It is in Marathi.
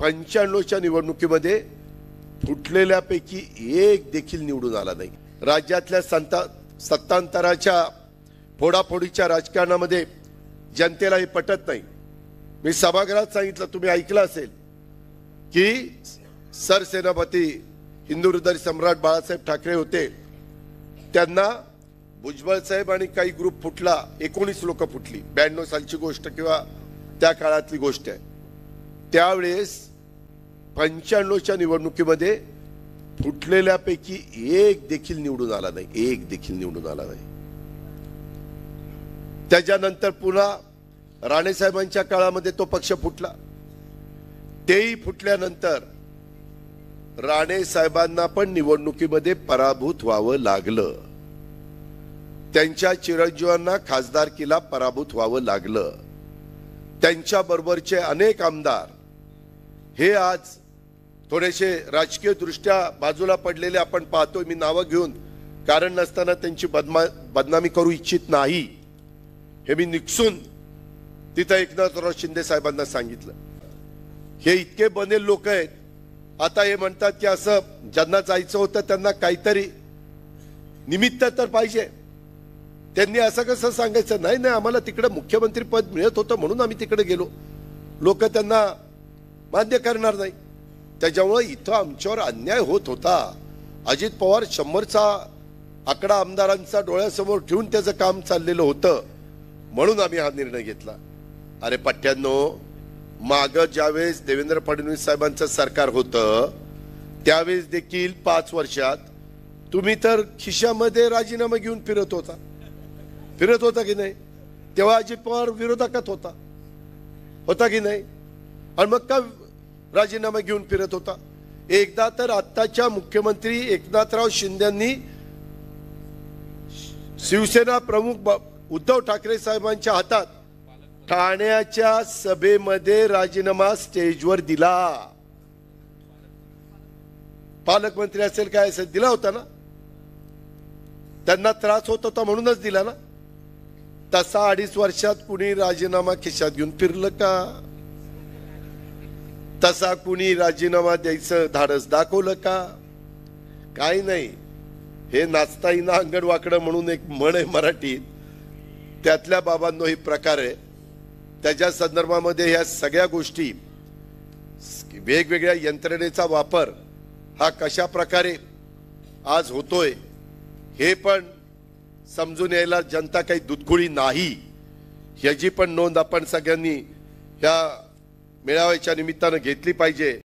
पंच्याण्णवच्या निवडणुकीमध्ये फुटलेल्यापैकी एक देखील निवडून आला नाही राज्यातल्या संता सत्तांतराच्या फोडाफोडीच्या राजकारणामध्ये जनतेला हे पटत नाही मी सभागृहात सांगितलं तुम्ही ऐकलं असेल की सरसेनापती हिंदू हृदय सम्राट बाळासाहेब ठाकरे होते त्यांना भुजबळ साहेब आणि काही ग्रुप फुटला एकोणीस लोक फुटली ब्याण्णव सालची गोष्ट किंवा त्या काळातली गोष्ट आहे त्यावेळेस पंच्याण्णवच्या निवडणुकीमध्ये फुटलेल्यापैकी एक देखील निवडून आला नाही एक देखील निवडून आला नाही त्याच्यानंतर पुन्हा राणेसाहेबांच्या काळामध्ये तो पक्ष फुटला तेही फुटल्यानंतर राणे साहेबांना पण निवडणुकीमध्ये पराभूत व्हावं लागलं त्यांच्या चिरंजीवांना खासदारकीला पराभूत व्हावं लागलं त्यांच्याबरोबरचे अनेक आमदार हे आज थोडेसे राजकीय दृष्ट्या बाजूला पडलेले आपण पाहतोय मी नावं घेऊन कारण नसताना त्यांची बदमा बदनामी करू इच्छित नाही हे मी निकसून तिथं एकनाथराव शिंदे साहेबांना सांगितलं हे इतके बनेल लोक आहेत आता हे म्हणतात की असं ज्यांना जायचं होतं त्यांना काहीतरी निमित्त तर पाहिजे त्यांनी असं कसं सांगायचं नाही नाही आम्हाला तिकडे मुख्यमंत्री पद मिळत होतं म्हणून आम्ही तिकडे गेलो लोक त्यांना मान्य करणार नाही त्याच्यामुळे इथं आमच्यावर अन्याय होत होता अजित पवार शंभरचा आकडा आमदारांचा डोळ्यासमोर ठेवून त्याचं काम चाललेलं होतं म्हणून आम्ही हा निर्णय घेतला अरे पठ्ठ्यांनो माग ज्यावेळेस देवेंद्र फडणवीस साहेबांचं सरकार होतं त्यावेळेस देखील पाच वर्षात तुम्ही तर खिशामध्ये राजीनामा घेऊन फिरत होता फिरत होता की नाही तेव्हा अजित पवार विरोधकात होता होता की नाही आणि मग का राजीनामा घेऊन फिरत होता एकदा तर आत्ताच्या मुख्यमंत्री एकनाथराव शिंद्यांनी शिवसेना प्रमुख उद्धव ठाकरे साहेबांच्या हातात ठाण्याच्या सभेमध्ये राजीनामा स्टेजवर दिला पालकमंत्री असेल काय असेल दिला होता ना त्यांना त्रास होत होता म्हणूनच दिला ना तसा अडीच वर्षात कुणी राजीनामा खिशात घेऊन फिरलं का तसा कुणी राजीनामा द्यायचं धाडस दाखवलं का काय नाही हे नाचताईना ना अंगण वाकडं म्हणून एक म्हण आहे मराठीत त्यातल्या बाबांनो ही प्रकार आहे त्याच्या संदर्भामध्ये ह्या सगळ्या गोष्टी वेगवेगळ्या यंत्रणेचा वापर हा कशा प्रकारे आज होतोय हे पण समजून यायला जनता काही दुदगुळी नाही ह्याची पण नोंद आपण सगळ्यांनी ह्या मेळाव्याच्या निमित्तानं घेतली पाहिजे